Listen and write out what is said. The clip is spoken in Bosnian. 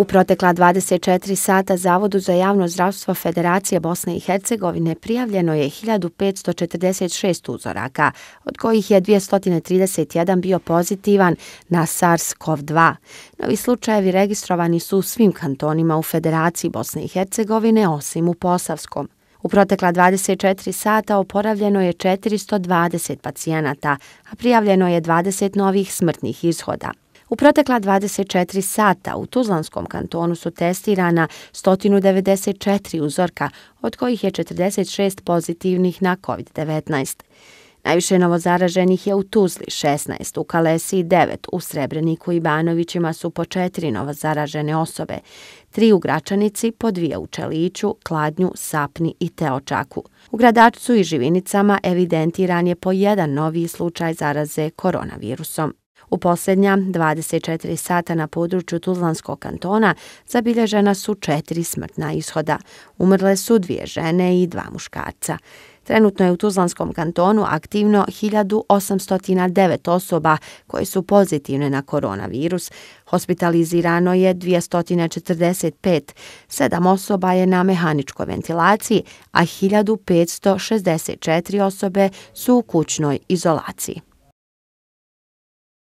U protekla 24 sata Zavodu za javno zdravstvo Federacije Bosne i Hercegovine prijavljeno je 1546 uzoraka, od kojih je 231 bio pozitivan na SARS-CoV-2. Novi slučajevi registrovani su u svim kantonima u Federaciji Bosne i Hercegovine, osim u Posavskom. U protekla 24 sata oporavljeno je 420 pacijenata, a prijavljeno je 20 novih smrtnih ishoda. U protekla 24 sata u Tuzlanskom kantonu su testirana 194 uzorka, od kojih je 46 pozitivnih na COVID-19. Najviše novozaraženih je u Tuzli 16, u Kalesi 9, u Srebreniku i Banovićima su po četiri novozaražene osobe, tri u Gračanici, po dvije u Čeliću, Kladnju, Sapni i Teočaku. U Gradačcu i Živinicama evidentiran je po jedan novi slučaj zaraze koronavirusom. U posljednja 24 sata na području Tuzlanskog kantona zabilježena su četiri smrtna ishoda. Umrle su dvije žene i dva muškarca. Trenutno je u Tuzlanskom kantonu aktivno 1809 osoba koje su pozitivne na koronavirus. Hospitalizirano je 245, sedam osoba je na mehaničkoj ventilaciji, a 1564 osobe su u kućnoj izolaciji.